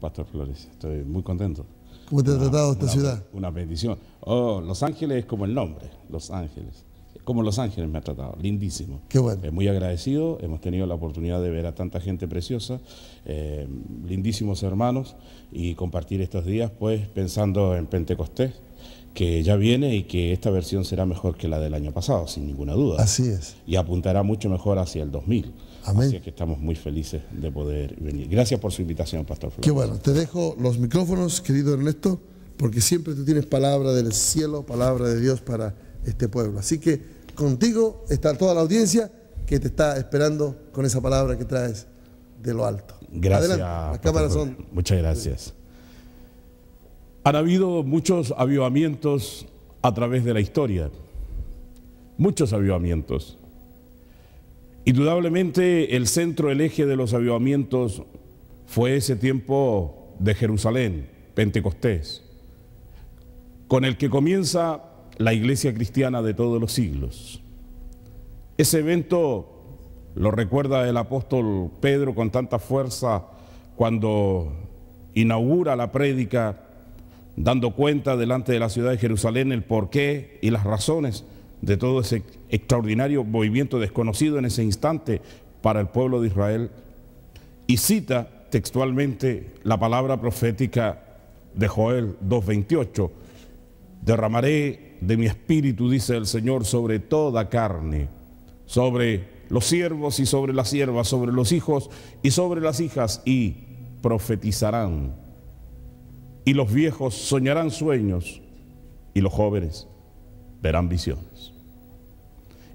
Pastor Flores. Estoy muy contento. ¿Cómo te ha tratado esta ciudad? Una bendición. Oh, Los Ángeles es como el nombre, Los Ángeles. Como Los Ángeles me ha tratado, lindísimo. Qué bueno. Eh, muy agradecido, hemos tenido la oportunidad de ver a tanta gente preciosa, eh, lindísimos hermanos, y compartir estos días, pues pensando en Pentecostés, que ya viene y que esta versión será mejor que la del año pasado, sin ninguna duda. Así es. Y apuntará mucho mejor hacia el 2000. Amén. Así que estamos muy felices de poder venir. Gracias por su invitación, Pastor Flores. Qué bueno. Te dejo los micrófonos, querido Ernesto, porque siempre tú tienes palabra del cielo, palabra de Dios para este pueblo. Así que contigo está toda la audiencia que te está esperando con esa palabra que traes de lo alto. Gracias. Muchas gracias. Han habido muchos avivamientos a través de la historia, muchos avivamientos. Indudablemente el centro, el eje de los avivamientos fue ese tiempo de Jerusalén, Pentecostés, con el que comienza la iglesia cristiana de todos los siglos. Ese evento lo recuerda el apóstol Pedro con tanta fuerza cuando inaugura la prédica dando cuenta delante de la ciudad de Jerusalén el porqué y las razones de todo ese extraordinario movimiento desconocido en ese instante para el pueblo de Israel y cita textualmente la palabra profética de Joel 2.28, derramaré de mi espíritu, dice el Señor, sobre toda carne, sobre los siervos y sobre las siervas, sobre los hijos y sobre las hijas, y profetizarán y los viejos soñarán sueños y los jóvenes verán visiones.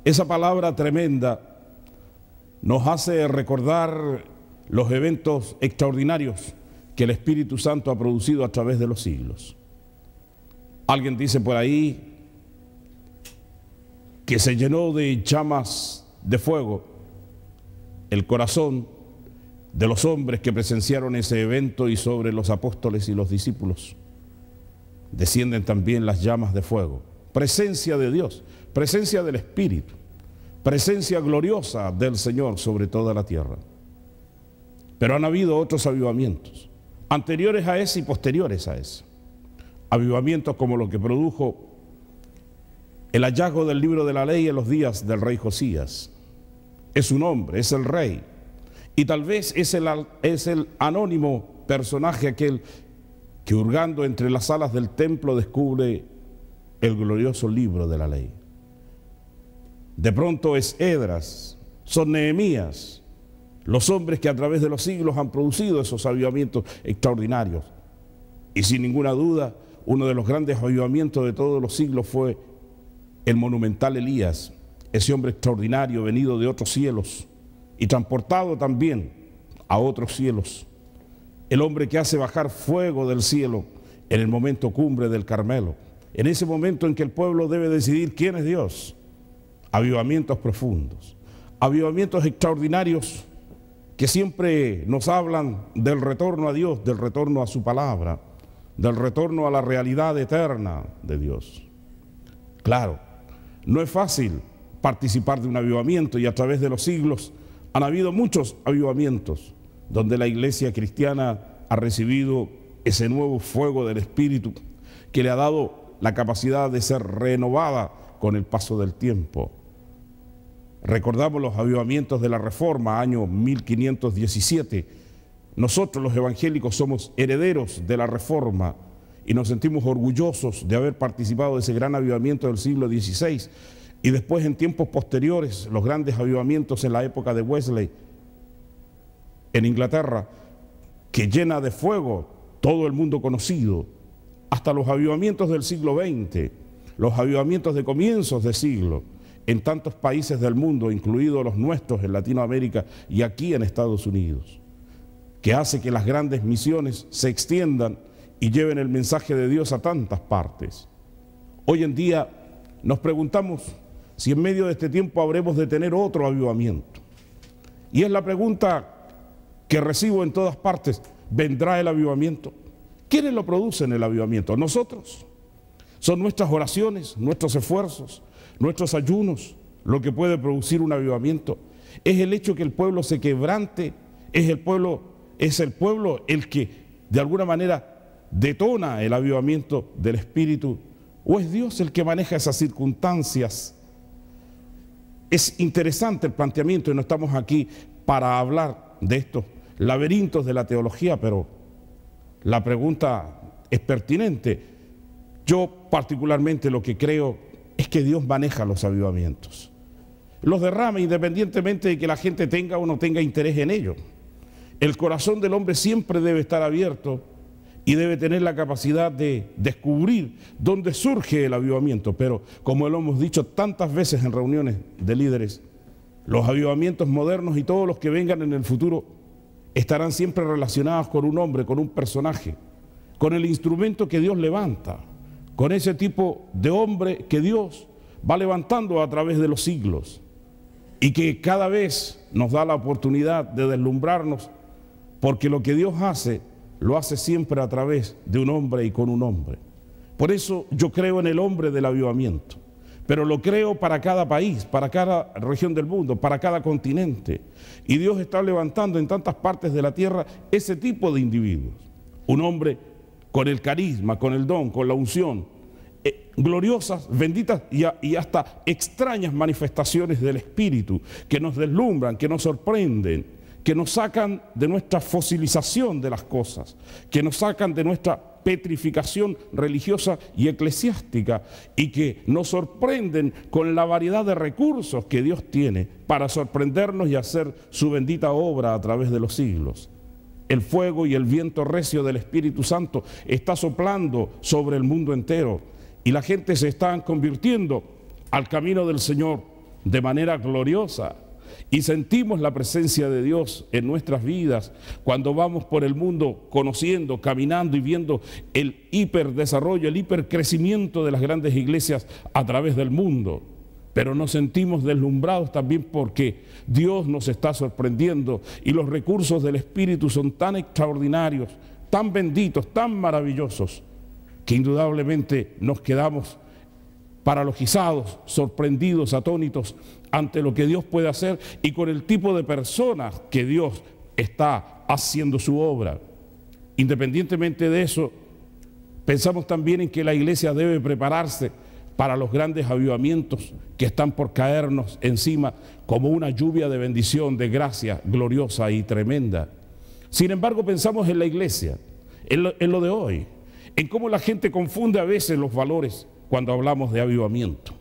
Esa palabra tremenda nos hace recordar los eventos extraordinarios que el Espíritu Santo ha producido a través de los siglos. Alguien dice por ahí que se llenó de llamas de fuego el corazón de los hombres que presenciaron ese evento y sobre los apóstoles y los discípulos. Descienden también las llamas de fuego. Presencia de Dios, presencia del Espíritu, presencia gloriosa del Señor sobre toda la tierra. Pero han habido otros avivamientos, anteriores a ese y posteriores a ese. Avivamientos como lo que produjo el hallazgo del libro de la ley en los días del rey Josías. Es un hombre, es el rey, y tal vez es el, es el anónimo personaje aquel que hurgando entre las alas del templo descubre el glorioso libro de la ley. De pronto es Edras, son Nehemías, los hombres que a través de los siglos han producido esos avivamientos extraordinarios. Y sin ninguna duda, uno de los grandes avivamientos de todos los siglos fue el monumental Elías, ese hombre extraordinario venido de otros cielos, y transportado también a otros cielos. El hombre que hace bajar fuego del cielo en el momento cumbre del Carmelo, en ese momento en que el pueblo debe decidir quién es Dios. Avivamientos profundos, avivamientos extraordinarios que siempre nos hablan del retorno a Dios, del retorno a su palabra, del retorno a la realidad eterna de Dios. Claro, no es fácil participar de un avivamiento y a través de los siglos han habido muchos avivamientos donde la iglesia cristiana ha recibido ese nuevo fuego del Espíritu que le ha dado la capacidad de ser renovada con el paso del tiempo. Recordamos los avivamientos de la Reforma, año 1517. Nosotros los evangélicos somos herederos de la Reforma y nos sentimos orgullosos de haber participado de ese gran avivamiento del siglo XVI y después en tiempos posteriores, los grandes avivamientos en la época de Wesley, en Inglaterra, que llena de fuego todo el mundo conocido, hasta los avivamientos del siglo XX, los avivamientos de comienzos de siglo, en tantos países del mundo, incluidos los nuestros en Latinoamérica y aquí en Estados Unidos, que hace que las grandes misiones se extiendan y lleven el mensaje de Dios a tantas partes. Hoy en día nos preguntamos, si en medio de este tiempo habremos de tener otro avivamiento. Y es la pregunta que recibo en todas partes, ¿vendrá el avivamiento? ¿Quiénes lo producen el avivamiento? Nosotros. Son nuestras oraciones, nuestros esfuerzos, nuestros ayunos, lo que puede producir un avivamiento. Es el hecho que el pueblo se quebrante, es el pueblo, es el pueblo el que de alguna manera detona el avivamiento del espíritu, o es Dios el que maneja esas circunstancias es interesante el planteamiento y no estamos aquí para hablar de estos laberintos de la teología, pero la pregunta es pertinente. Yo particularmente lo que creo es que Dios maneja los avivamientos. Los derrama independientemente de que la gente tenga o no tenga interés en ello. El corazón del hombre siempre debe estar abierto y debe tener la capacidad de descubrir dónde surge el avivamiento. Pero como lo hemos dicho tantas veces en reuniones de líderes, los avivamientos modernos y todos los que vengan en el futuro estarán siempre relacionados con un hombre, con un personaje, con el instrumento que Dios levanta, con ese tipo de hombre que Dios va levantando a través de los siglos y que cada vez nos da la oportunidad de deslumbrarnos porque lo que Dios hace lo hace siempre a través de un hombre y con un hombre. Por eso yo creo en el hombre del avivamiento, pero lo creo para cada país, para cada región del mundo, para cada continente. Y Dios está levantando en tantas partes de la tierra ese tipo de individuos. Un hombre con el carisma, con el don, con la unción, eh, gloriosas, benditas y hasta extrañas manifestaciones del Espíritu que nos deslumbran, que nos sorprenden que nos sacan de nuestra fosilización de las cosas, que nos sacan de nuestra petrificación religiosa y eclesiástica y que nos sorprenden con la variedad de recursos que Dios tiene para sorprendernos y hacer su bendita obra a través de los siglos. El fuego y el viento recio del Espíritu Santo está soplando sobre el mundo entero y la gente se está convirtiendo al camino del Señor de manera gloriosa y sentimos la presencia de Dios en nuestras vidas cuando vamos por el mundo conociendo, caminando y viendo el hiperdesarrollo, el hipercrecimiento de las grandes iglesias a través del mundo. Pero nos sentimos deslumbrados también porque Dios nos está sorprendiendo y los recursos del Espíritu son tan extraordinarios, tan benditos, tan maravillosos, que indudablemente nos quedamos paralogizados, sorprendidos, atónitos ante lo que Dios puede hacer y con el tipo de personas que Dios está haciendo su obra. Independientemente de eso, pensamos también en que la iglesia debe prepararse para los grandes avivamientos que están por caernos encima como una lluvia de bendición, de gracia gloriosa y tremenda. Sin embargo, pensamos en la iglesia, en lo, de hoy, en cómo la gente confunde a veces los valores cuando hablamos de avivamiento.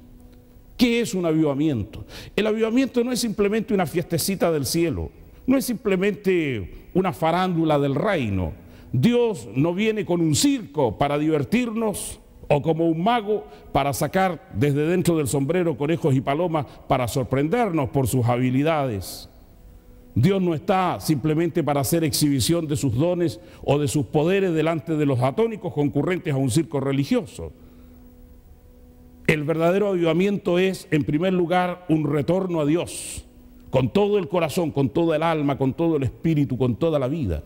¿Qué es un avivamiento? El avivamiento no es simplemente una fiestecita del cielo, no es simplemente una farándula del reino. Dios no viene con un circo para divertirnos o como un mago para sacar desde dentro del sombrero conejos y palomas para sorprendernos por sus habilidades. Dios no está simplemente para hacer exhibición de sus dones o de sus poderes delante de los atónicos concurrentes a un circo religioso. El verdadero avivamiento es, en primer lugar, un retorno a Dios, con todo el corazón, con toda el alma, con todo el espíritu, con toda la vida.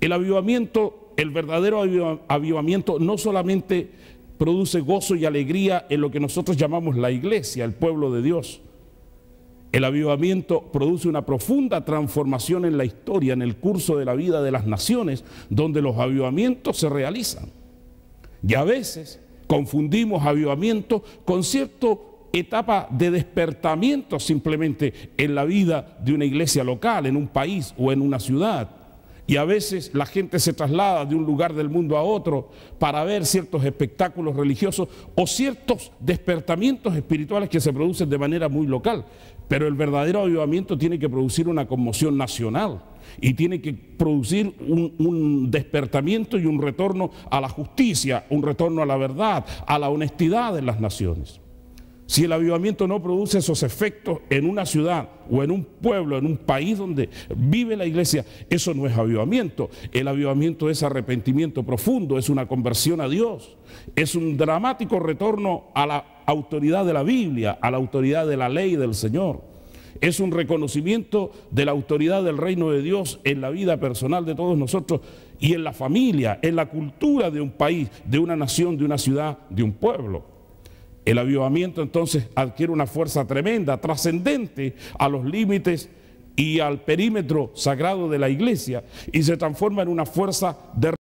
El avivamiento, el verdadero avivamiento no solamente produce gozo y alegría en lo que nosotros llamamos la iglesia, el pueblo de Dios. El avivamiento produce una profunda transformación en la historia, en el curso de la vida de las naciones, donde los avivamientos se realizan. Y a veces confundimos avivamiento con cierta etapa de despertamiento simplemente en la vida de una iglesia local, en un país o en una ciudad. Y a veces la gente se traslada de un lugar del mundo a otro para ver ciertos espectáculos religiosos o ciertos despertamientos espirituales que se producen de manera muy local. Pero el verdadero avivamiento tiene que producir una conmoción nacional y tiene que producir un, despertamiento y un retorno a la justicia, un retorno a la verdad, a la honestidad de las naciones. Si el avivamiento no produce esos efectos en una ciudad o en un pueblo, en un país donde vive la iglesia, eso no es avivamiento. El avivamiento es arrepentimiento profundo, es una conversión a Dios, es un dramático retorno a la autoridad de la Biblia, a la autoridad de la ley del Señor es un reconocimiento de la autoridad del reino de Dios en la vida personal de todos nosotros y en la familia, en la cultura de un país, de una nación, de una ciudad, de un pueblo. El avivamiento entonces adquiere una fuerza tremenda, trascendente a los límites y al perímetro sagrado de la iglesia y se transforma en una fuerza de